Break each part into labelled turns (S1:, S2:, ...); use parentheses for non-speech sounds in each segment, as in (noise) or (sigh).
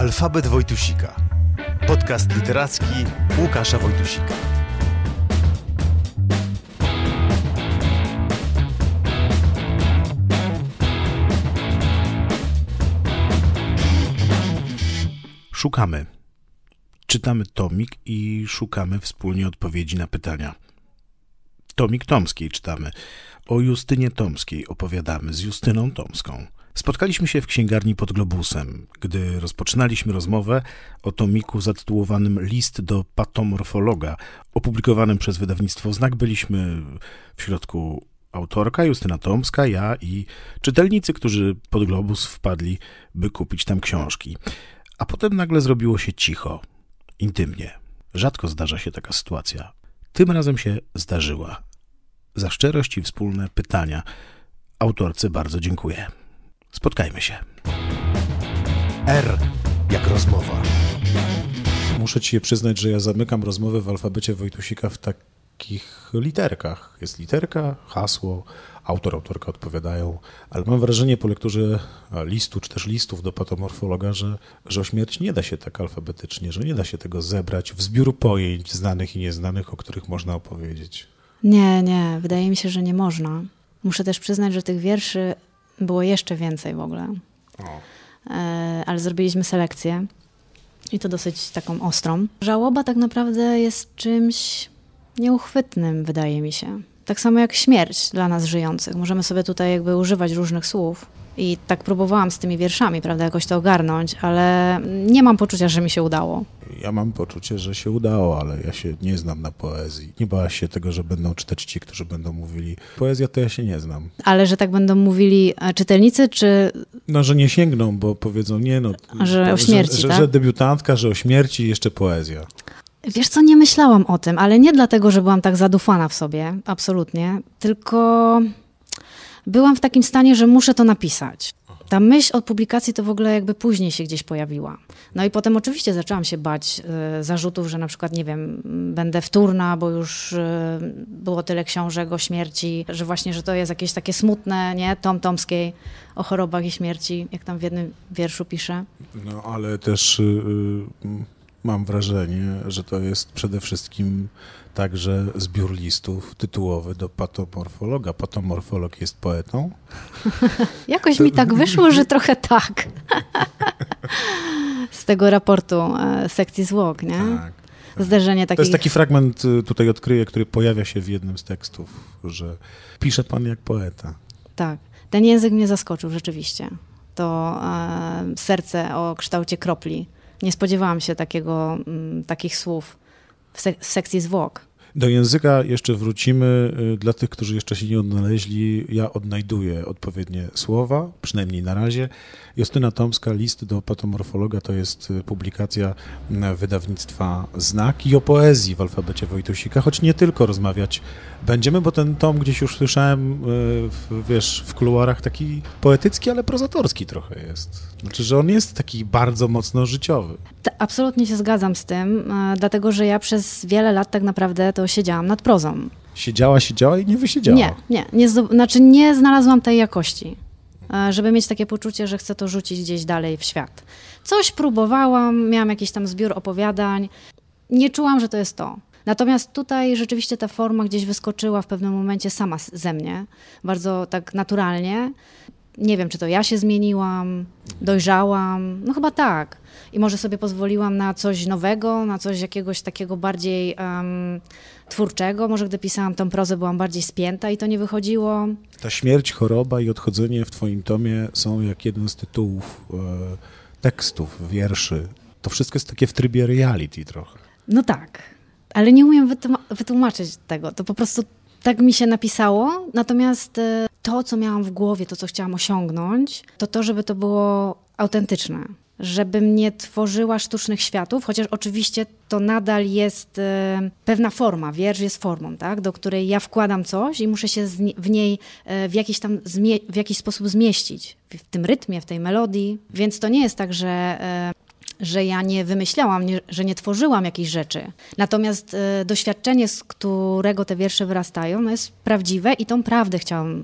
S1: Alfabet Wojtusika. Podcast literacki Łukasza Wojtusika. Szukamy. Czytamy tomik i szukamy wspólnie odpowiedzi na pytania. Tomik Tomskiej czytamy. O Justynie Tomskiej opowiadamy z Justyną Tomską. Spotkaliśmy się w księgarni pod Globusem, gdy rozpoczynaliśmy rozmowę o tomiku zatytułowanym List do patomorfologa, opublikowanym przez wydawnictwo Znak. Byliśmy w środku autorka Justyna Tomska, ja i czytelnicy, którzy pod Globus wpadli, by kupić tam książki. A potem nagle zrobiło się cicho, intymnie. Rzadko zdarza się taka sytuacja. Tym razem się zdarzyła. Za szczerość i wspólne pytania autorce bardzo dziękuję. Spotkajmy się. R jak rozmowa. Muszę ci przyznać, że ja zamykam rozmowę w alfabecie Wojtusika w takich literkach. Jest literka, hasło, autor, autorka odpowiadają, ale mam wrażenie po lekturze listu, czy też listów do patomorfologa, że, że o śmierć nie da się tak alfabetycznie, że nie da się tego zebrać w zbiór pojęć znanych i nieznanych, o których można opowiedzieć.
S2: Nie, nie, wydaje mi się, że nie można. Muszę też przyznać, że tych wierszy było jeszcze więcej w ogóle. O. E, ale zrobiliśmy selekcję i to dosyć taką ostrą. Żałoba tak naprawdę jest czymś nieuchwytnym, wydaje mi się. Tak samo jak śmierć dla nas żyjących. Możemy sobie tutaj jakby używać różnych słów, i tak próbowałam z tymi wierszami, prawda, jakoś to ogarnąć, ale nie mam poczucia, że mi się udało.
S1: Ja mam poczucie, że się udało, ale ja się nie znam na poezji. Nie bałaś się tego, że będą czytać ci, którzy będą mówili poezja, to ja się nie znam.
S2: Ale że tak będą mówili e, czytelnicy, czy...
S1: No, że nie sięgną, bo powiedzą, nie no... Że o śmierci, że, że, tak? że debiutantka, że o śmierci jeszcze poezja.
S2: Wiesz co, nie myślałam o tym, ale nie dlatego, że byłam tak zadufana w sobie, absolutnie, tylko byłam w takim stanie, że muszę to napisać. Ta myśl od publikacji to w ogóle jakby później się gdzieś pojawiła. No i potem oczywiście zaczęłam się bać y, zarzutów, że na przykład, nie wiem, będę wtórna, bo już y, było tyle książek o śmierci, że właśnie, że to jest jakieś takie smutne, nie? Tom Tomskiej o chorobach i śmierci, jak tam w jednym wierszu pisze.
S1: No ale też... Y, y Mam wrażenie, że to jest przede wszystkim także zbiór listów tytułowy do patomorfologa. Patomorfolog jest poetą?
S2: (laughs) Jakoś to... mi tak wyszło, że trochę tak. (laughs) Z tego raportu e, sekcji zwłok, nie? Tak. tak. Zderzenie takich... To jest taki
S1: fragment, y, tutaj odkryję, który pojawia się w jednym z tekstów, że pisze pan jak poeta.
S2: Tak. Ten język mnie zaskoczył rzeczywiście. To e, serce o kształcie kropli nie spodziewałam się takiego, mm, takich słów w, sek- w sekcji zwłok.
S1: Do języka jeszcze wrócimy. Y, dla tych, którzy jeszcze się nie odnaleźli, ja odnajduję odpowiednie słowa, przynajmniej na razie. Justyna Tomska, list do patomorfologa, to jest y, publikacja mm, wydawnictwa Znak i o poezji w alfabecie Wojtusika, choć nie tylko rozmawiać będziemy, bo ten tom gdzieś już słyszałem, y, w, wiesz, w kuluarach taki poetycki, ale prozatorski trochę jest. Znaczy, że on jest taki bardzo mocno życiowy.
S2: absolutnie się zgadzam z tym, e, dlatego że ja przez wiele lat tak naprawdę to siedziałam nad prozą.
S1: Siedziała, siedziała i nie wysiedziała. Nie,
S2: nie, nie znaczy nie znalazłam tej jakości, e, żeby mieć takie poczucie, że chcę to rzucić gdzieś dalej w świat. Coś próbowałam, miałam jakiś tam zbiór opowiadań, nie czułam, że to jest to. Natomiast tutaj rzeczywiście ta forma gdzieś wyskoczyła w pewnym momencie sama ze mnie, bardzo tak naturalnie nie wiem, czy to ja się zmieniłam, dojrzałam, no chyba tak. I może sobie pozwoliłam na coś nowego, na coś jakiegoś takiego bardziej um, twórczego. Może gdy pisałam tą prozę, byłam bardziej spięta i to nie wychodziło.
S1: Ta śmierć, choroba i odchodzenie w Twoim tomie są jak jeden z tytułów e, tekstów, wierszy. To wszystko jest takie w trybie reality trochę.
S2: No tak, ale nie umiem wytłumaczyć tego. To po prostu tak mi się napisało, natomiast e, to, co miałam w głowie, to, co chciałam osiągnąć, to to, żeby to było autentyczne żebym nie tworzyła sztucznych światów, chociaż oczywiście to nadal jest e, pewna forma, wiersz jest formą, tak, do której ja wkładam coś i muszę się w niej e, w jakiś, tam w jakiś sposób zmieścić, w, tym rytmie, w tej melodii, więc to nie jest tak, że że ja nie wymyślałam, nie, że nie tworzyłam jakichś rzeczy. Natomiast e, doświadczenie, z którego te wiersze wyrastają, no jest prawdziwe i tą prawdę chciałam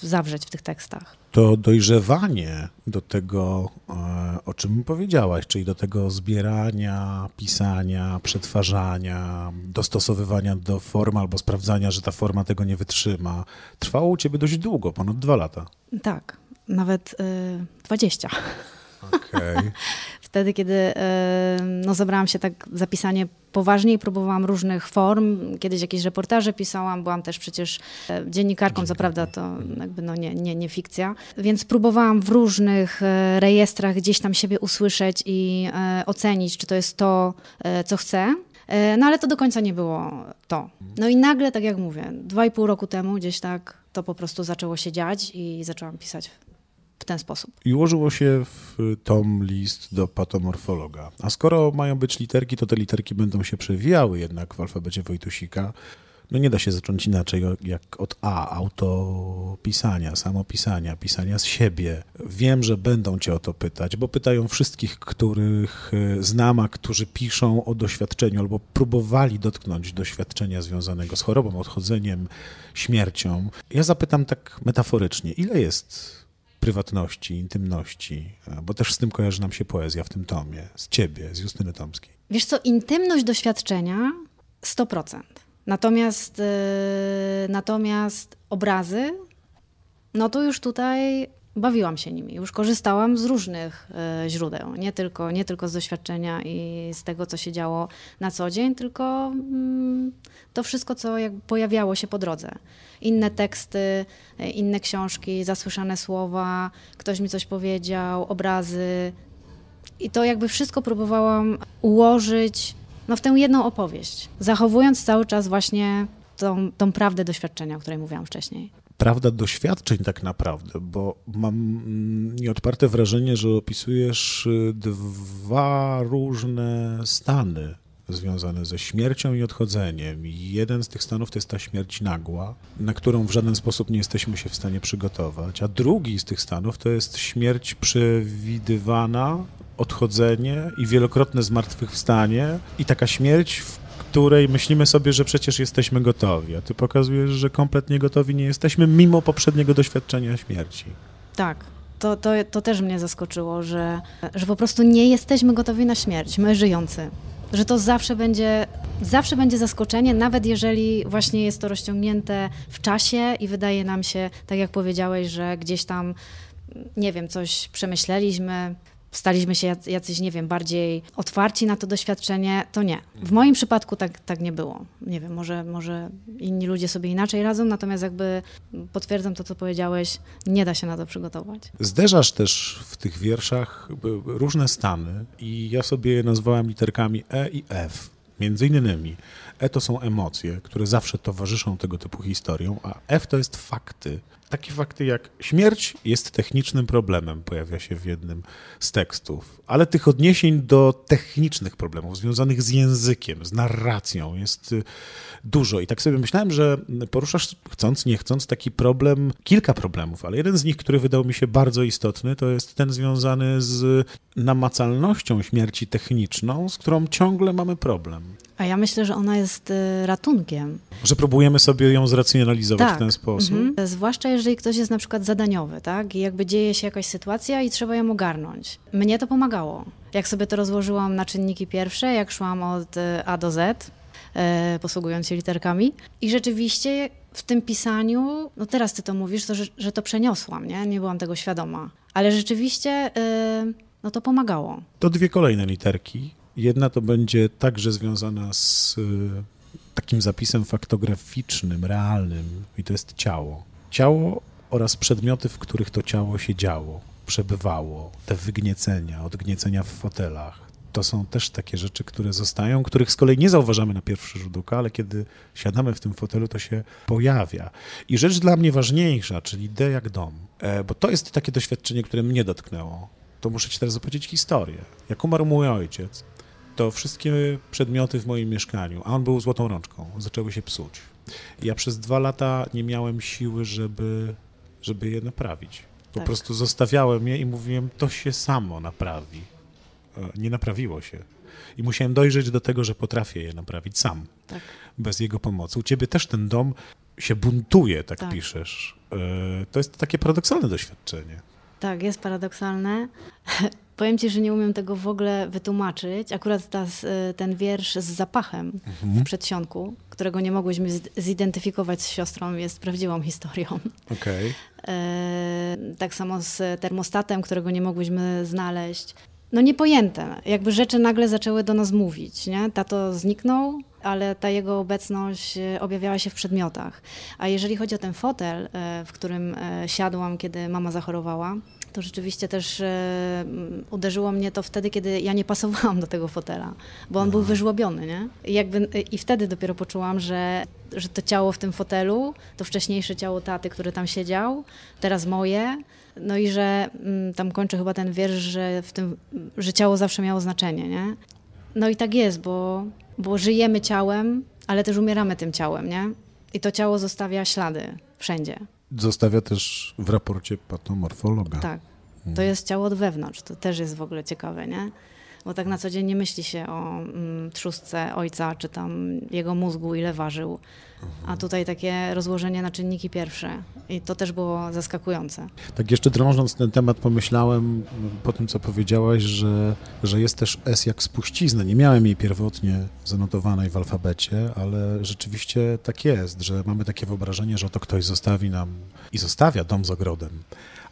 S2: zawrzeć w tych tekstach.
S1: To dojrzewanie do tego, e, o czym powiedziałaś, czyli do tego zbierania, pisania, przetwarzania, dostosowywania do form albo sprawdzania, że ta forma tego nie wytrzyma, trwało u ciebie dość długo, ponad dwa lata.
S2: Tak, nawet y, e, Okay. (laughs) wtedy, kiedy e, no, zabrałam się tak zapisanie poważniej, próbowałam różnych form. Kiedyś jakieś reportaże pisałam, byłam też przecież e, dziennikarką, co prawda to jakby no tak. nie, nie, nie fikcja. Więc próbowałam w różnych e, rejestrach gdzieś tam siebie usłyszeć i ocenić, czy to jest to, co chcę. No ale to do końca nie było to. No i nagle, tak jak mówię, dwa i pół roku temu gdzieś tak to po prostu zaczęło się dziać i zaczęłam pisać w ten sposób.
S1: I ułożyło się w tom list do patomorfologa. A skoro mają być literki, to te literki będą się przewijały jednak w alfabecie Wojtusika. No nie da się zacząć inaczej jak od A, autopisania, samopisania, pisania z siebie. Wiem, że będą cię o to pytać, bo pytają wszystkich, których e, znam, a którzy piszą o doświadczeniu albo próbowali dotknąć doświadczenia związanego z chorobą, odchodzeniem, śmiercią. Ja zapytam tak metaforycznie, ile jest prywatności, intymności, e, bo też z tym kojarzy nam się poezja w tym tomie, z ciebie, z Justyny Tomskiej.
S2: Wiesz co, intymność doświadczenia 100%. Natomiast, yy, natomiast obrazy, no to już tutaj bawiłam się nimi, już korzystałam z różnych e, źródeł, nie tylko, nie tylko z doświadczenia i z tego, co się działo na co dzień, tylko mm, to wszystko, co jak pojawiało się po drodze inne teksty, inne książki, zasłyszane słowa, ktoś mi coś powiedział, obrazy. I to jakby wszystko próbowałam ułożyć no, w tę jedną opowieść, zachowując cały czas właśnie tą, tą prawdę doświadczenia, o której mówiłam wcześniej
S1: prawda doświadczeń tak naprawdę, bo mam mm, nieodparte wrażenie, że opisujesz y, dwa różne stany, związane ze śmiercią i odchodzeniem. jeden z tych stanów to jest ta śmierć nagła, na którą w żaden sposób nie jesteśmy się w stanie przygotować, a drugi z tych stanów to jest śmierć przewidywana, odchodzenie i wielokrotne zmartwychwstanie i taka śmierć, której myślimy sobie, że przecież jesteśmy gotowi, a ty pokazujesz, że kompletnie gotowi nie jesteśmy mimo poprzedniego doświadczenia śmierci.
S2: Tak. To, to, to też mnie zaskoczyło, że, że po prostu nie jesteśmy gotowi na śmierć, my żyjący że to zawsze będzie, zawsze będzie zaskoczenie, nawet jeżeli właśnie jest to rozciągnięte w czasie i wydaje nam się, tak jak powiedziałeś, że gdzieś tam, nie wiem, coś przemyśleliśmy, staliśmy się jacyś, nie wiem, bardziej otwarci na to doświadczenie, to nie. W mhm. moim przypadku tak, tak nie było. Nie wiem, może, może inni ludzie sobie inaczej radzą, natomiast jakby potwierdzam to, co powiedziałeś, nie da się na to przygotować.
S1: Zderzasz też w tych wierszach różne stany i ja sobie je nazwałem literkami E i F. Między innymi E to są emocje, które zawsze towarzyszą tego typu historiom, a F to jest fakty, takie fakty jak śmierć jest technicznym problemem, pojawia się w jednym z tekstów, ale tych odniesień do technicznych problemów związanych z językiem, z narracją jest y, dużo. I tak sobie myślałem, że poruszasz chcąc, nie chcąc taki problem, kilka problemów, ale jeden z nich, który wydał mi się bardzo istotny, to jest ten związany z namacalnością śmierci techniczną, z którą ciągle mamy problem.
S2: A ja myślę, że ona jest y, ratunkiem.
S1: Że próbujemy sobie ją zracjonalizować tak. w ten sposób. Mhm.
S2: Zwłaszcza jeżeli ktoś jest na przykład zadaniowy, tak? I jakby dzieje się jakaś sytuacja i trzeba ją ogarnąć. Mnie to pomagało. Jak sobie to rozłożyłam na czynniki pierwsze, jak szłam od e, A do Z, e, posługując się literkami. I rzeczywiście w tym pisaniu, no teraz ty to mówisz, to, że, że to przeniosłam, nie? Nie byłam tego świadoma. Ale rzeczywiście, e, no to pomagało.
S1: To dwie kolejne literki. Jedna to będzie także związana z takim zapisem faktograficznym, realnym, i to jest ciało ciało oraz przedmioty, w których to ciało się działo, przebywało, te wygniecenia, odgniecenia w fotelach. To są też takie rzeczy, które zostają, których z kolei nie zauważamy na pierwszy rzut oka, ale kiedy siadamy w tym fotelu, to się pojawia. I rzecz dla mnie ważniejsza, czyli D jak dom, e, bo to jest takie doświadczenie, które mnie dotknęło. To muszę ci teraz opowiedzieć historię. Jak umarł mój ojciec, to wszystkie przedmioty w moim mieszkaniu, a on był złotą rączką, zaczęły się psuć. Ja przez dwa lata nie miałem siły, żeby, żeby je naprawić. Po tak. prostu zostawiałem je i mówiłem, to się samo naprawi. E, nie naprawiło się. I musiałem dojrzeć do tego, że potrafię je naprawić sam, tak. bez jego pomocy. U ciebie też ten dom się buntuje, tak, tak. piszesz. E, to jest takie paradoksalne doświadczenie.
S2: Tak, jest paradoksalne. (laughs) Powiem ci, że nie umiem tego w ogóle wytłumaczyć. Akurat y, ten wiersz z zapachem mhm. w przedsionku, którego nie mogłyśmy zidentyfikować z siostrą, jest prawdziwą historią. (laughs) Okay. E, tak samo z termostatem, którego nie mogłyśmy znaleźć. No niepojęte. Jakby rzeczy nagle zaczęły do nas mówić. Nie? Tato zniknął, ale ta jego obecność e, objawiała się w przedmiotach. A jeżeli chodzi o ten fotel, e, w którym e, siadłam, kiedy mama zachorowała, to rzeczywiście też uderzyło mnie to wtedy, kiedy ja nie pasowałam do tego fotela, bo on Aha. był no. wyżłobiony, nie? I, jakby, I wtedy dopiero poczułam, że, że to ciało w tym fotelu, to wcześniejsze ciało taty, który tam siedział, teraz moje, no i że tam kończę chyba ten wiersz, że, w tym, że ciało zawsze miało znaczenie, nie? No i tak jest, bo bo żyjemy ciałem, ale też umieramy tym ciałem, nie? I to ciało zostawia ślady wszędzie.
S1: Zostawia też w raporcie patomorfologa.
S2: Tak. To mhm. jest ciało od wewnątrz, to też jest w ogóle ciekawe, nie? bo tak na co dzień nie myśli się o mm, trzustce ojca, czy tam jego mózgu, ile ważył. A mhm. tutaj takie rozłożenie na czynniki pierwsze. I to też było zaskakujące.
S1: Tak jeszcze drążąc ten temat, pomyślałem mm, po tym, co powiedziałaś, że, że jest też S jak spuścizna. Nie miałem jej pierwotnie zanotowanej w alfabecie, ale rzeczywiście tak jest, że mamy takie wyobrażenie, że oto ktoś zostawi nam i zostawia dom z ogrodem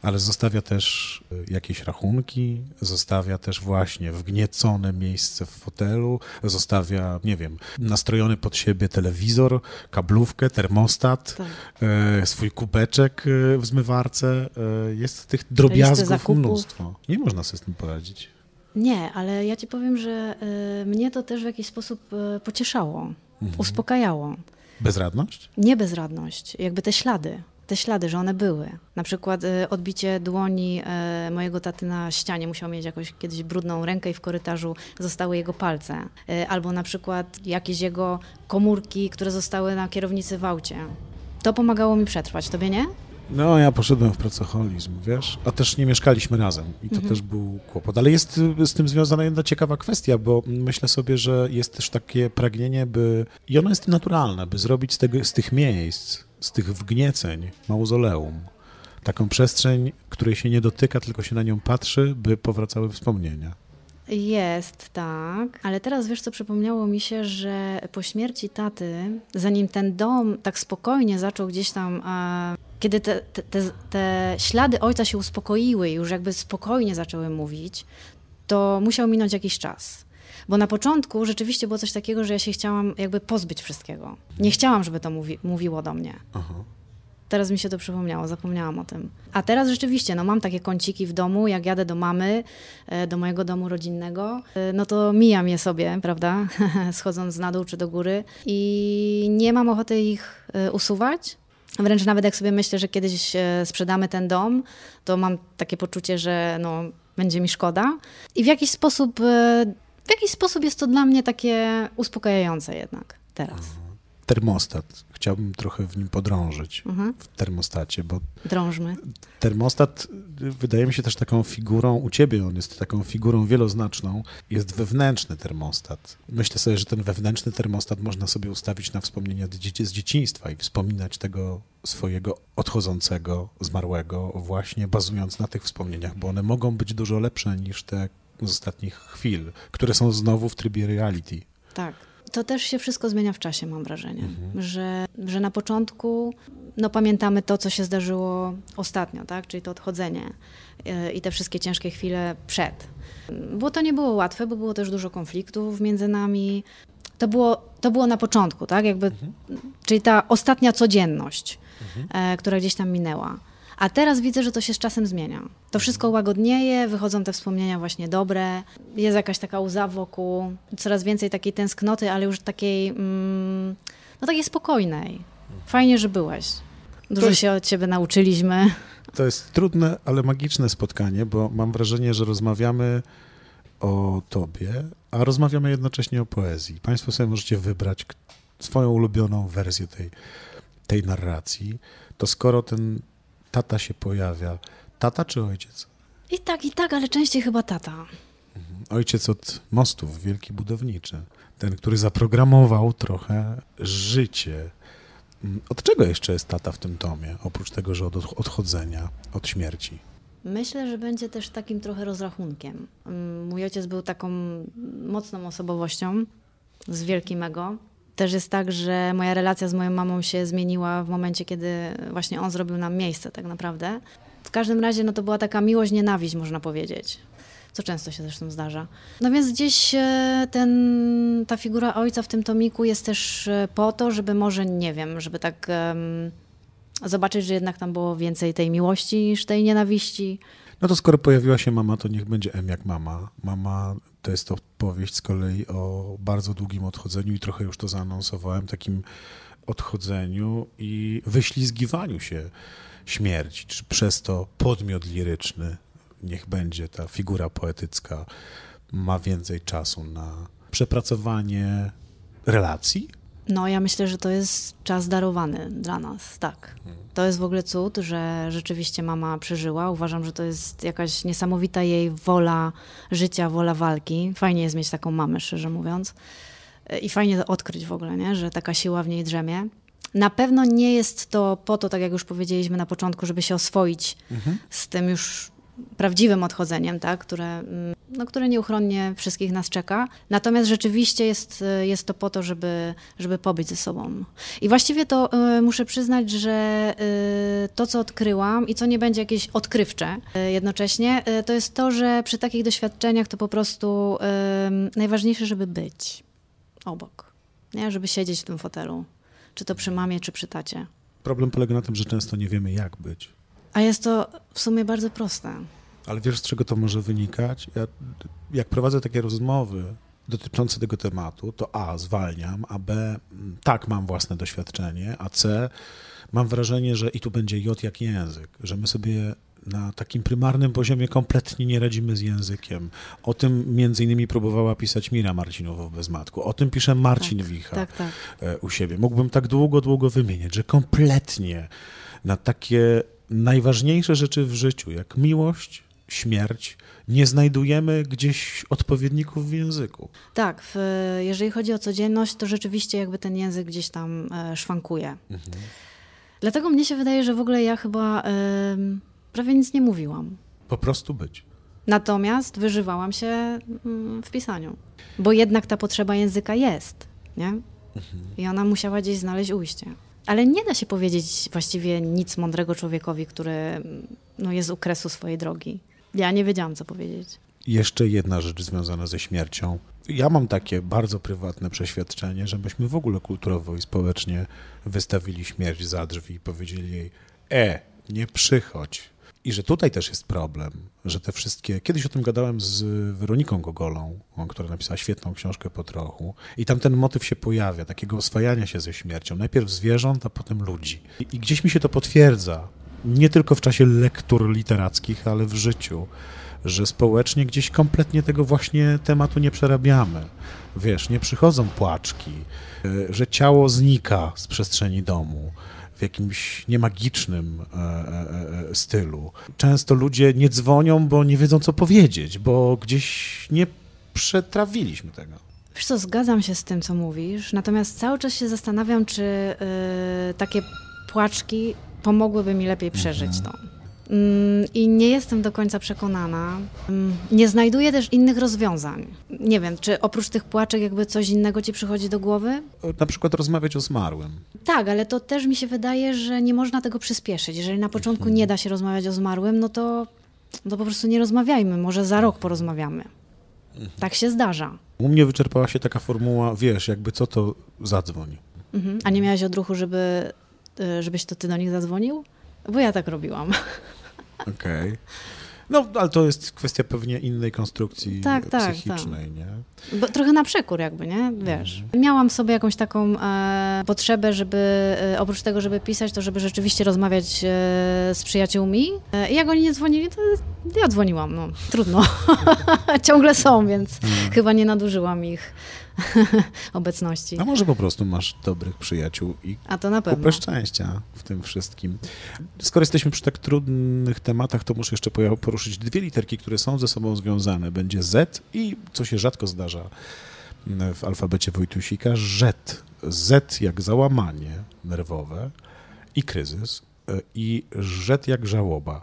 S1: ale zostawia też y, jakieś rachunki, zostawia też właśnie wgniecone miejsce w fotelu, zostawia, nie wiem, nastrojony pod siebie telewizor, kablówkę, termostat, tak. Y, swój kubeczek y, w zmywarce. Jest tych drobiazgów mnóstwo. Nie można sobie z tym poradzić.
S2: Nie, ale ja ci powiem, że mnie to też w jakiś sposób pocieszało, mhm. uspokajało.
S1: Bezradność?
S2: Nie bezradność, jakby te ślady te ślady, że one były. Na przykład y, odbicie dłoni y, mojego taty na ścianie, musiał mieć jakąś kiedyś brudną rękę i w korytarzu zostały jego palce. Y, albo na przykład jakieś jego komórki, które zostały na kierownicy w aucie. To pomagało mi przetrwać, tobie nie?
S1: No, ja poszedłem w pracoholizm, wiesz, a też nie mieszkaliśmy razem i to mhm. też był kłopot. Ale jest z tym związana jedna ciekawa kwestia, bo myślę sobie, że jest też takie pragnienie, by, i ono jest naturalne, by zrobić z, tego, z tych miejsc z tych wgnieceń mauzoleum, taką przestrzeń, której się nie dotyka, tylko się na nią patrzy, by powracały wspomnienia.
S2: Jest, tak. Ale teraz wiesz, co przypomniało mi się, że po śmierci taty, zanim ten dom tak spokojnie zaczął gdzieś tam. A, e, kiedy te, te, te, te ślady ojca się uspokoiły, już jakby spokojnie zaczęły mówić, to musiał minąć jakiś czas. Bo na początku rzeczywiście było coś takiego, że ja się chciałam jakby pozbyć wszystkiego. Nie chciałam, żeby to mówi, mówiło do mnie. Aha. Teraz mi się to przypomniało, zapomniałam o tym. A teraz rzeczywiście, no mam takie kąciki w domu, jak jadę do mamy, e, do mojego domu rodzinnego, e, no to mijam je sobie, prawda, (laughs) schodząc na dół czy do góry i nie mam ochoty ich e, usuwać. Wręcz nawet jak sobie myślę, że kiedyś sprzedamy ten dom, to mam takie poczucie, że no, będzie mi szkoda. I w jakiś sposób w jakiś sposób jest to dla mnie takie uspokajające jednak teraz.
S1: Termostat. Chciałbym trochę w nim podrążyć, mhm. w termostacie, bo. Drążmy. Termostat y, wydaje mi się też taką figurą, u ciebie on jest taką figurą wieloznaczną, jest wewnętrzny termostat. Myślę sobie, że ten wewnętrzny termostat można sobie ustawić na wspomnienia z dzieciństwa i wspominać tego swojego odchodzącego, zmarłego, właśnie bazując na tych wspomnieniach, bo one mogą być dużo lepsze niż te z ostatnich chwil, które są znowu w trybie reality.
S2: Tak. To też się wszystko zmienia w czasie, mam wrażenie, mhm. że, że na początku no, pamiętamy to, co się zdarzyło ostatnio, tak? czyli to odchodzenie e, i te wszystkie ciężkie chwile przed. Bo to nie było łatwe, bo było też dużo konfliktów między nami. To było, to było na początku, tak? Jakby, mhm. Czyli ta ostatnia codzienność, mhm. która gdzieś tam minęła. A teraz widzę, że to się z czasem zmienia. To wszystko łagodnieje, wychodzą te wspomnienia właśnie dobre, jest jakaś taka łza wokół, coraz więcej takiej tęsknoty, ale już takiej, mm, no takiej spokojnej. Fajnie, że byłeś. Dużo jest, się od ciebie nauczyliśmy.
S1: To jest trudne, ale magiczne spotkanie, bo mam wrażenie, że rozmawiamy o tobie, a rozmawiamy jednocześnie o poezji. Państwo sobie możecie wybrać swoją ulubioną wersję tej, tej narracji. To skoro ten tata się pojawia. Tata czy ojciec?
S2: I tak, i tak, ale częściej chyba tata.
S1: Mhm. Ojciec od mostów, wielki budowniczy. Ten, który zaprogramował trochę życie. Mm, od czego jeszcze jest tata w tym tomie, oprócz tego, że od odchodzenia, od śmierci?
S2: Myślę, że będzie też takim trochę rozrachunkiem. Mm, mój ojciec był taką mocną osobowością, z wielkim ego, też jest tak, że moja relacja z moją mamą się zmieniła w momencie, kiedy właśnie on zrobił nam miejsce, tak naprawdę. W każdym razie no, to była taka miłość, nienawiść, można powiedzieć. Co często się zresztą zdarza. No więc gdzieś e, ten, ta figura ojca w tym tomiku jest też e, po to, żeby może, nie wiem, żeby tak um, zobaczyć, że jednak tam było więcej tej miłości niż tej nienawiści.
S1: No to skoro pojawiła się mama, to niech będzie M jak mama. Mama to jest opowieść z kolei o bardzo długim odchodzeniu i trochę już to zaanonsowałem, takim odchodzeniu i wyślizgiwaniu się śmierci, czy przez to podmiot liryczny, niech będzie ta figura poetycka, ma więcej czasu na przepracowanie relacji,
S2: no, ja myślę, że to jest czas darowany dla nas, tak. Mhm. To jest w ogóle cud, że rzeczywiście mama przeżyła. Uważam, że to jest jakaś niesamowita jej wola życia, wola walki. Fajnie jest mieć taką mamę, szczerze mówiąc. E, I fajnie to odkryć w ogóle, nie? że taka siła w niej drzemie. Na pewno nie jest to po to, tak jak już powiedzieliśmy na początku, żeby się oswoić mhm. z tym już prawdziwym odchodzeniem, tak, które, mm, no, które nieuchronnie wszystkich nas czeka. Natomiast rzeczywiście jest, y, jest to po to, żeby, żeby pobyć ze sobą. I właściwie to y, muszę przyznać, że y, to, co odkryłam i co nie będzie jakieś odkrywcze y, jednocześnie, y, to jest to, że przy takich doświadczeniach to po prostu y, najważniejsze, żeby być obok, nie? żeby siedzieć w tym fotelu, czy to przy mamie, czy przy tacie.
S1: Problem polega na tym, że często nie wiemy, jak być.
S2: A jest to w sumie bardzo proste.
S1: Ale wiesz, z czego to może wynikać? Ja, jak prowadzę takie rozmowy dotyczące tego tematu, to A, zwalniam, a B, tak, mam własne doświadczenie, a C, mam wrażenie, że i tu będzie J jak język, że my sobie na takim prymarnym poziomie kompletnie nie radzimy z językiem. O tym między innymi próbowała pisać Mira Marcinowo bez matku. O tym pisze Marcin tak, Wicha tak, tak. E, u siebie. Mógłbym tak długo, długo wymieniać, że kompletnie na takie najważniejsze rzeczy w życiu, jak miłość, śmierć, nie znajdujemy gdzieś odpowiedników w języku.
S2: Tak, w, jeżeli chodzi o codzienność, to rzeczywiście jakby ten język gdzieś tam e, szwankuje. Mhm. Dlatego mnie się wydaje, że w ogóle ja chyba prawie nic nie mówiłam.
S1: Po prostu być.
S2: Natomiast wyżywałam się mm, w pisaniu, bo jednak ta potrzeba języka jest, nie? Mhm. I ona musiała gdzieś znaleźć ujście. Ale nie da się powiedzieć właściwie nic mądrego człowiekowi, który no, jest u kresu swojej drogi. Ja nie wiedziałam, co powiedzieć.
S1: Jeszcze jedna rzecz związana ze śmiercią. Ja mam takie bardzo prywatne przeświadczenie, że w ogóle kulturowo i społecznie wystawili śmierć za drzwi i powiedzieli jej: E, nie przychodź, i że tutaj też jest problem, że te wszystkie. Kiedyś o tym gadałem z Weroniką Gogolą, która napisała świetną książkę po trochu, i tam ten motyw się pojawia, takiego oswajania się ze śmiercią. Najpierw zwierząt, a potem ludzi. I, i gdzieś mi się to potwierdza, nie tylko w czasie lektur literackich, ale w życiu, że społecznie gdzieś kompletnie tego właśnie tematu nie przerabiamy. Wiesz, nie przychodzą płaczki, e, że ciało znika z przestrzeni domu w jakimś niemagicznym e, e, e, stylu. Często ludzie nie dzwonią, bo nie wiedzą, co powiedzieć, bo gdzieś nie przetrawiliśmy tego.
S2: Wiesz co, zgadzam się z tym, co mówisz, natomiast cały czas się zastanawiam, czy yy, takie płaczki pomogłyby mi lepiej przeżyć mhm. to. Mm, i nie jestem do końca przekonana. Mm, nie znajduję też innych rozwiązań. Nie wiem, czy oprócz tych płaczek jakby coś innego ci przychodzi do głowy? Na
S1: przykład rozmawiać o zmarłym.
S2: Tak, ale to też mi się wydaje, że nie można tego przyspieszyć. Jeżeli na początku mhm. nie da się rozmawiać o zmarłym, no to, no to po prostu nie rozmawiajmy. Może za rok porozmawiamy. Mhm. Tak się zdarza.
S1: U mnie wyczerpała się taka formuła, wiesz, jakby co to zadzwoń.
S2: Mhm. A nie miałaś odruchu, żeby, y, żebyś to ty do nich zadzwonił? Bo ja tak robiłam.
S1: Okej. Okay. No, ale to jest kwestia pewnie innej konstrukcji tak, tak, psychicznej,
S2: tak. nie? Bo trochę na przekór jakby, nie? Wiesz. Mhm. Miałam sobie jakąś taką e, potrzebę, żeby e, oprócz tego, żeby pisać, to żeby rzeczywiście rozmawiać e, z przyjaciółmi. E, jak oni nie dzwonili, to ja dzwoniłam, no. Trudno. (laughs) Ciągle są, więc mhm. chyba nie nadużyłam ich (laughs) obecności. A może po prostu
S1: masz dobrych przyjaciół i A to na pewno. szczęścia w tym wszystkim. Skoro jesteśmy przy tak trudnych tematach, to muszę jeszcze poruszyć dwie literki, które są ze sobą związane. Będzie Z i, co się rzadko zdarza w alfabecie Wojtusika, rzet. Z jak załamanie nerwowe i kryzys e, i rzet jak żałoba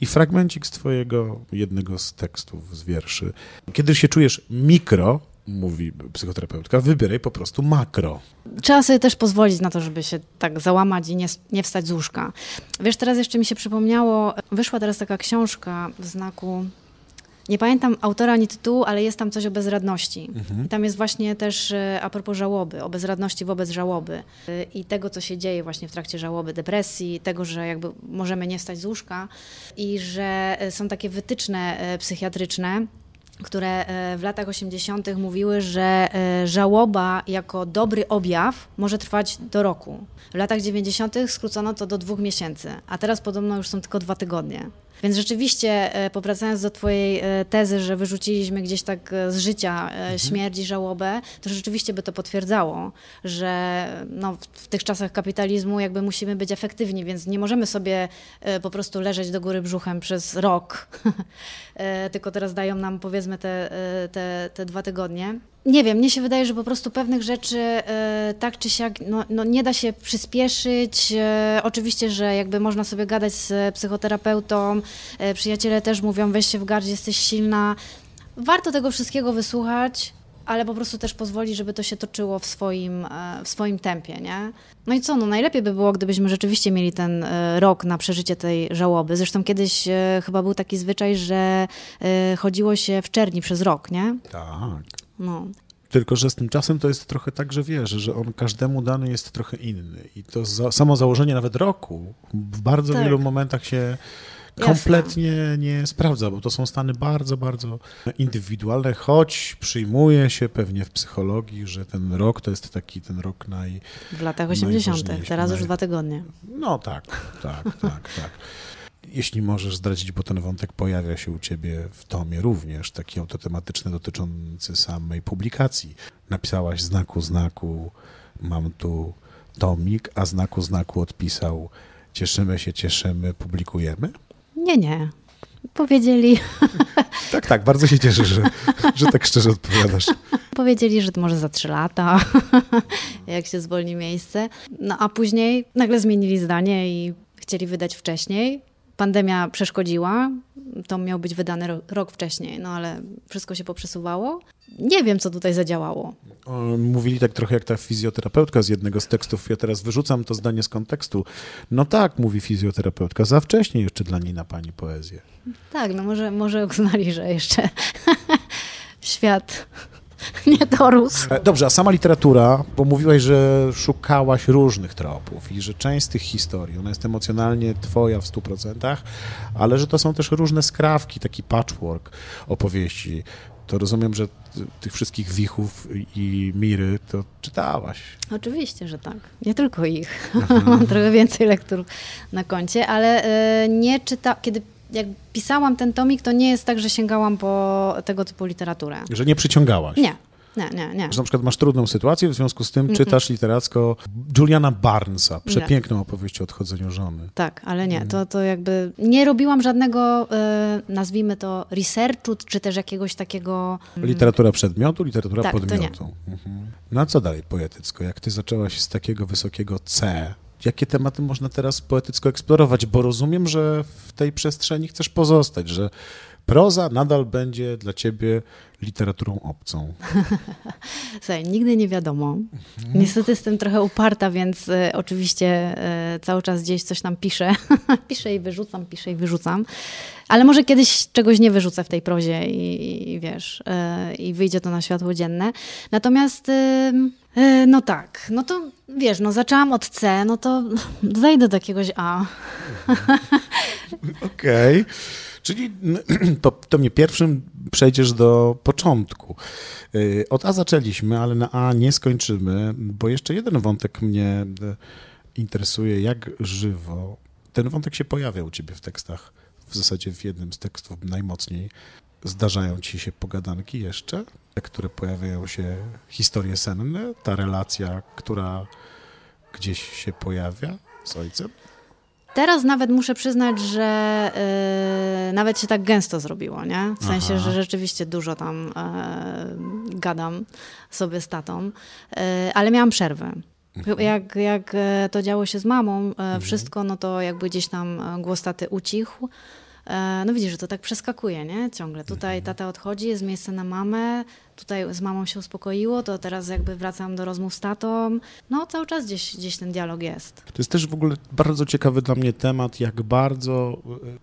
S1: i fragmencik z twojego jednego z tekstów, z wierszy. Kiedy się czujesz mikro, mówi psychoterapeutka, wybieraj po prostu makro.
S2: Trzeba sobie też pozwolić na to, żeby się tak załamać i nie, nie wstać z łóżka. Wiesz, teraz jeszcze mi się przypomniało, wyszła teraz taka książka w znaku nie pamiętam autora ani tytułu, ale jest tam coś o bezradności. Mhm. I tam jest właśnie też e, a propos żałoby, o bezradności wobec żałoby e, i tego, co się dzieje właśnie w trakcie żałoby, depresji, tego, że jakby możemy nie wstać z łóżka i że e, są takie wytyczne psychiatryczne, które e, w latach 80. mówiły, że e, żałoba jako dobry objaw może trwać do roku. W latach 90. skrócono to do dwóch miesięcy, a teraz podobno już są tylko dwa tygodnie. Więc rzeczywiście, e, powracając do Twojej e, tezy, że wyrzuciliśmy gdzieś tak e, z życia mhm. śmierć i żałobę, to rzeczywiście by to potwierdzało, że no, w tych czasach kapitalizmu jakby musimy być efektywni, więc nie możemy sobie po prostu leżeć do góry brzuchem przez rok, (laughs) tylko teraz dają nam powiedzmy te, te, te dwa tygodnie. Nie wiem, mnie się wydaje, że po prostu pewnych rzeczy e, tak czy siak no, no, nie da się przyspieszyć. E, oczywiście, że jakby można sobie gadać z psychoterapeutą, e, przyjaciele też mówią, weź się w gardzie, jesteś silna. Warto tego wszystkiego wysłuchać, ale po prostu też pozwoli, żeby to się toczyło w swoim, w swoim tempie, nie? No i co, no najlepiej by było, gdybyśmy rzeczywiście mieli ten rok na przeżycie tej żałoby. Zresztą kiedyś chyba był taki zwyczaj, że chodziło się w czerni przez rok, nie?
S1: Tak. No. Tylko, że z tym czasem to jest trochę tak, że wiesz, że on każdemu dany jest trochę inny. I to za, samo założenie nawet roku w bardzo tak. wielu momentach się kompletnie Jasne. nie sprawdza, bo to są stany bardzo, bardzo indywidualne, choć przyjmuje się pewnie w psychologii, że ten rok to jest taki ten rok naj... W latach 80., teraz już dwa
S2: tygodnie. No tak, tak, tak, tak
S1: jeśli możesz zdradzić, bo ten wątek pojawia się u ciebie w tomie również, taki autotematyczny dotyczący samej publikacji. Napisałaś znaku, znaku, mam tu tomik, a znaku, znaku odpisał cieszymy się, cieszymy, publikujemy?
S2: Nie, nie. Powiedzieli. (laughs)
S1: Tak, tak, bardzo się cieszę, że, że tak szczerze odpowiadasz.
S2: (laughs) Powiedzieli, że to może za trzy lata, (laughs) jak się zwolni miejsce. No a później nagle zmienili zdanie i chcieli wydać wcześniej pandemia przeszkodziła. To miał być wydany rok wcześniej, no ale wszystko się poprzesuwało. Nie wiem, co tutaj zadziałało.
S1: Mówili tak trochę jak ta fizjoterapeutka z jednego z tekstów. Ja teraz wyrzucam to zdanie z kontekstu. No tak, mówi fizjoterapeutka, za wcześnie jeszcze dla niej na pani poezję.
S2: Tak, no może, może uznali, że jeszcze (laughs) świat (laughs) nie dorósł.
S1: E, dobrze, a sama literatura, bo mówiłaś, że szukałaś różnych tropów i że część z tych historii, ona jest emocjonalnie twoja w 100%, ale że to są też różne skrawki, taki patchwork opowieści. To rozumiem, że tych wszystkich wichów i miry to czytałaś.
S2: Oczywiście, że tak. Nie tylko ich. Mam (laughs) trochę więcej lektur na koncie, ale e, nie czyta... Kiedy jak pisałam ten tomik, to nie jest tak, że sięgałam po tego typu literaturę.
S1: Że nie przyciągałaś? Nie.
S2: Nie, nie, nie. Że na
S1: przykład masz trudną sytuację, w związku z tym mm -mm. czytasz literacko Juliana Barnesa, przepiękną opowieść o odchodzeniu żony.
S2: Tak, ale nie, mm. to, to jakby nie robiłam żadnego, y, nazwijmy to, researchu, czy też jakiegoś takiego... Mm. Literatura
S1: przedmiotu, literatura tak, podmiotu. Mhm. No a co dalej poetycko? Jak ty zaczęłaś z takiego wysokiego C, jakie tematy można teraz poetycko eksplorować, bo rozumiem, że w tej przestrzeni chcesz pozostać, że proza nadal będzie dla ciebie literaturą obcą?
S2: (laughs) Słuchaj, nigdy nie wiadomo. Niestety jestem trochę uparta, więc y, oczywiście y, cały czas gdzieś coś tam piszę. (laughs) piszę i wyrzucam, piszę i wyrzucam. Ale może kiedyś czegoś nie wyrzucę w tej prozie i, i wiesz, y, i wyjdzie to na światło dzienne. Natomiast... No tak, no to wiesz, no zaczęłam od C, no to (laughs) zajdę do jakiegoś A.
S1: Okej. Okay. Czyli (clears throat) to, to mnie pierwszym przejdziesz do początku. Y, od A zaczęliśmy, ale na A nie skończymy, bo jeszcze jeden wątek mnie e, interesuje, jak żywo. Ten wątek się pojawia u ciebie w tekstach, w zasadzie w jednym z tekstów najmocniej. Zdarzają ci się pogadanki jeszcze, które pojawiają się, historie senne, ta relacja, która gdzieś się pojawia z ojcem?
S2: Teraz nawet muszę przyznać, że y, nawet się tak gęsto zrobiło, nie? W sensie, Aha. że rzeczywiście dużo tam y, gadam sobie z tatą, y, ale miałam przerwę. Mhm. Jak, jak to działo się z mamą, mhm. wszystko, no to jakby gdzieś tam głos taty ucichł. E, no widzisz, że to tak przeskakuje, nie? Ciągle tutaj mhm. tata odchodzi, jest miejsce na mamę, tutaj z mamą się uspokoiło, to teraz jakby wracam do rozmów z tatą. No cały czas gdzieś, gdzieś ten dialog jest.
S1: To jest też w ogóle bardzo ciekawy dla mnie temat, jak bardzo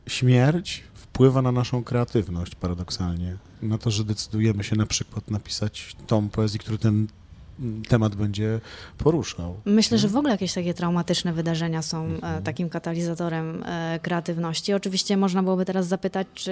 S1: e, śmierć wpływa na naszą kreatywność paradoksalnie. Na to, że decydujemy się na przykład napisać tom poezji, który ten temat będzie poruszał.
S2: Myślę, że w ogóle jakieś takie traumatyczne wydarzenia są e, mhm. takim katalizatorem e, kreatywności. Oczywiście można byłoby teraz zapytać, czy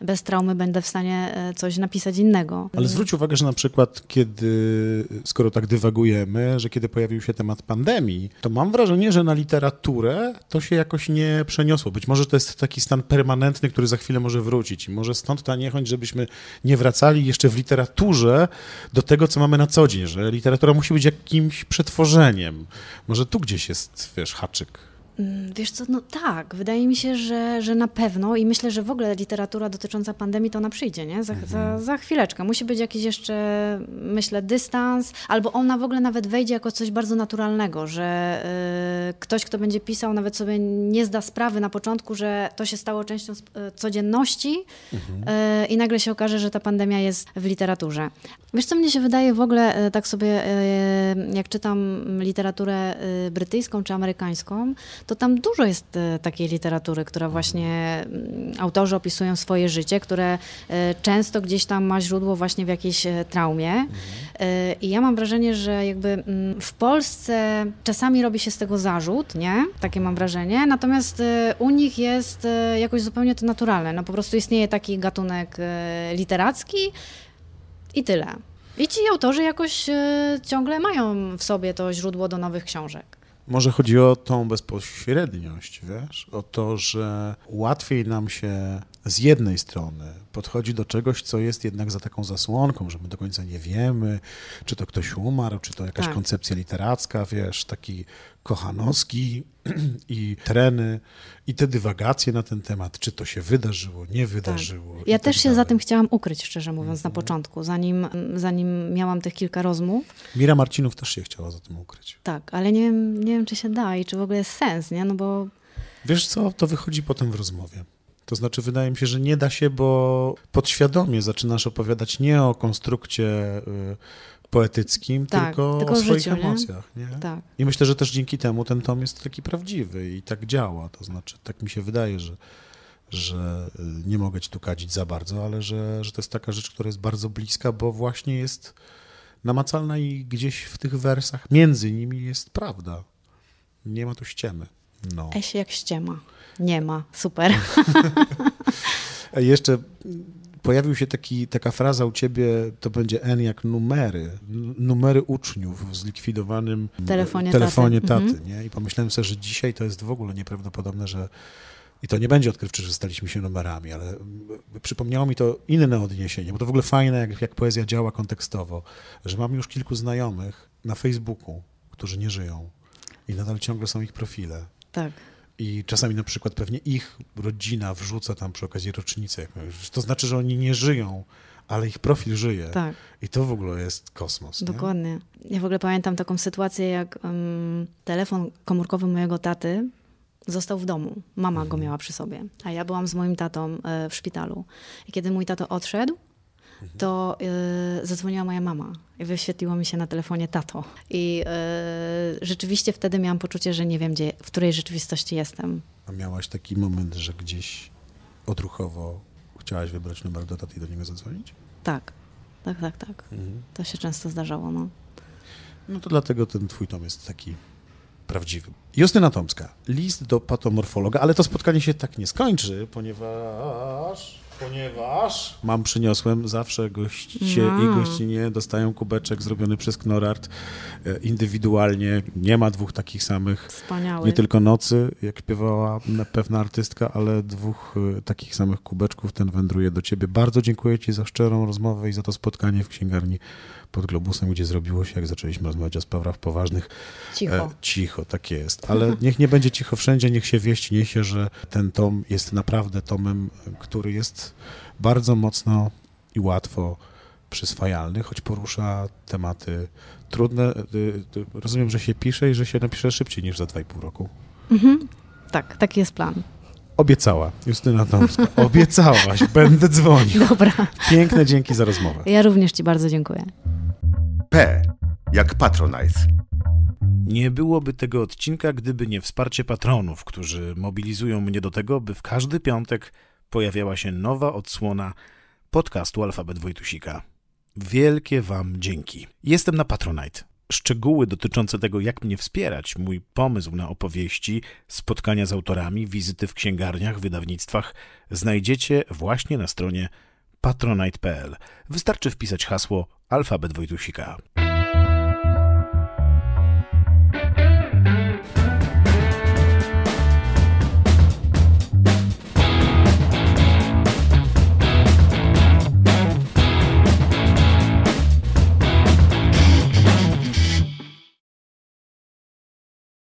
S2: bez traumy będę w stanie e, coś napisać innego. Ale zwróć
S1: uwagę, że na przykład kiedy, skoro tak dywagujemy, że kiedy pojawił się temat pandemii, to mam wrażenie, że na literaturę to się jakoś nie przeniosło. Być może to jest taki stan permanentny, który za chwilę może wrócić. I może stąd ta niechęć, żebyśmy nie wracali jeszcze w literaturze do tego, co mamy na co dzień, że literatura musi być jakimś przetworzeniem. Może tu gdzieś jest, wiesz, haczyk.
S2: Mm, wiesz co, no tak, wydaje mi się, że, że na pewno i myślę, że w ogóle literatura dotycząca pandemii to ona przyjdzie, nie? Za, mhm. za, za, chwileczkę. Musi być jakiś jeszcze, myślę, dystans, albo ona w ogóle nawet wejdzie jako coś bardzo naturalnego, że y, ktoś, kto będzie pisał, nawet sobie nie zda sprawy na początku, że to się stało częścią y, codzienności mhm. y, i nagle się okaże, że ta pandemia jest w literaturze. Wiesz co, mnie się wydaje w ogóle, y, tak sobie y, jak czytam literaturę y, brytyjską czy amerykańską, to tam dużo jest e, takiej literatury, która właśnie mm, autorzy opisują swoje życie, które e, często gdzieś tam ma źródło właśnie w jakiejś e, traumie. Mhm. I ja mam wrażenie, że jakby mm, w Polsce czasami robi się z tego zarzut, nie? Takie mam wrażenie. Natomiast u nich jest jakoś zupełnie to naturalne. No po prostu istnieje taki gatunek literacki i tyle. I ci autorzy jakoś ciągle mają w sobie to źródło do nowych książek.
S1: Może chodzi o tą bezpośredniość, wiesz? O to, że łatwiej nam się z jednej strony podchodzi do czegoś, co jest jednak za taką zasłonką, że my do końca nie wiemy, czy to ktoś umarł, czy to jakaś tak. koncepcja literacka, wiesz, taki Kochanowski (clears throat) i treny i te dywagacje na ten temat, czy to się wydarzyło, nie tak. wydarzyło. Tak.
S2: Ja też się za tym chciałam ukryć, szczerze mówiąc, na mhm. początku, zanim, zanim miałam tych kilka rozmów.
S1: Mira Marcinów też się chciała za tym ukryć.
S2: Tak, ale nie wiem, nie wiem czy się da i czy w ogóle jest sens, nie? No bo...
S1: Wiesz co, to wychodzi potem w rozmowie. To znaczy, wydaje mi się, że nie da się, bo podświadomie zaczynasz opowiadać nie o konstrukcie y, poetyckim, tak, tylko, tylko, o swoich życiu, emocjach. Nie? nie? Tak. I myślę, że też dzięki temu ten tom jest taki prawdziwy i tak działa. To znaczy, tak mi się wydaje, że, że y, nie mogę ci tu kadzić za bardzo, ale że, że to jest taka rzecz, która jest bardzo bliska, bo właśnie jest namacalna i gdzieś w tych wersach między nimi jest prawda. Nie ma tu ściemy. No.
S2: się jak ściema. Nie ma, super. (laughs)
S1: Jeszcze pojawił się taki, taka fraza u ciebie, to będzie N jak numery, numery uczniów w zlikwidowanym telefonie, telefonie taty. taty mhm. nie? I pomyślałem sobie, że dzisiaj to jest w ogóle nieprawdopodobne, że i to nie będzie odkrywcze, że staliśmy się numerami, ale przypomniało mi to inne odniesienie, bo to w ogóle fajne, jak, jak poezja działa kontekstowo, że mam już kilku znajomych na Facebooku, którzy nie żyją i nadal ciągle są ich profile. Tak. I czasami na przykład pewnie ich rodzina wrzuca tam przy okazji rocznicy. To znaczy, że oni nie żyją, ale ich profil żyje. Tak. I to w ogóle jest kosmos. Dokładnie.
S2: Nie? Ja w ogóle pamiętam taką sytuację, jak um, telefon komórkowy mojego taty został w domu. Mama mhm. go miała przy sobie, a ja byłam z moim tatą e, w szpitalu. I kiedy mój tato odszedł, to y, zadzwoniła moja mama i wyświetliło mi się na telefonie tato. I y, rzeczywiście wtedy miałam poczucie, że nie wiem, gdzie, w której rzeczywistości jestem.
S1: A miałaś taki moment, że gdzieś odruchowo chciałaś wybrać numer do taty i do niego zadzwonić?
S2: Tak, tak, tak, tak. Mhm. To się często zdarzało, no. No to
S1: dlatego ten twój tom jest taki prawdziwym. Justyna Tomska, list do patomorfologa, ale to spotkanie się tak nie skończy, ponieważ ponieważ mam przyniosłem zawsze goście no. i gościnie dostają kubeczek zrobiony przez Knorart e, indywidualnie. Nie ma dwóch takich samych. Wspaniały. Nie tylko nocy, jak śpiewała pewna artystka, ale dwóch e, takich samych kubeczków ten wędruje do ciebie. Bardzo dziękuję ci za szczerą rozmowę i za to spotkanie w księgarni pod globusem, gdzie zrobiło się, jak zaczęliśmy rozmawiać o sprawach poważnych. E, cicho. E, cicho, tak jest. Ale niech nie będzie cicho wszędzie, niech się wieści niesie, że ten tom jest naprawdę tomem, który jest bardzo mocno i łatwo przyswajalny, choć porusza tematy trudne. E, e, rozumiem, że się pisze i że się napisze szybciej niż za 2,5 roku.
S2: Mhm. Tak, taki jest plan.
S1: Obiecała, Justyna Tomska. Obiecałaś, będę dzwonił. Dobra. Piękne dzięki za rozmowę.
S2: Ja również Ci bardzo dziękuję.
S1: P jak Patronize. Nie byłoby tego odcinka, gdyby nie wsparcie patronów, którzy mobilizują mnie do tego, by w każdy piątek pojawiała się nowa odsłona podcastu Alfabet Wojtusika. Wielkie Wam dzięki. Jestem na Patronite. Szczegóły dotyczące tego, jak mnie wspierać, mój pomysł na opowieści, spotkania z autorami, wizyty w księgarniach, wydawnictwach, znajdziecie właśnie na stronie patronite.pl. Wystarczy wpisać hasło alfabet Wojtusika.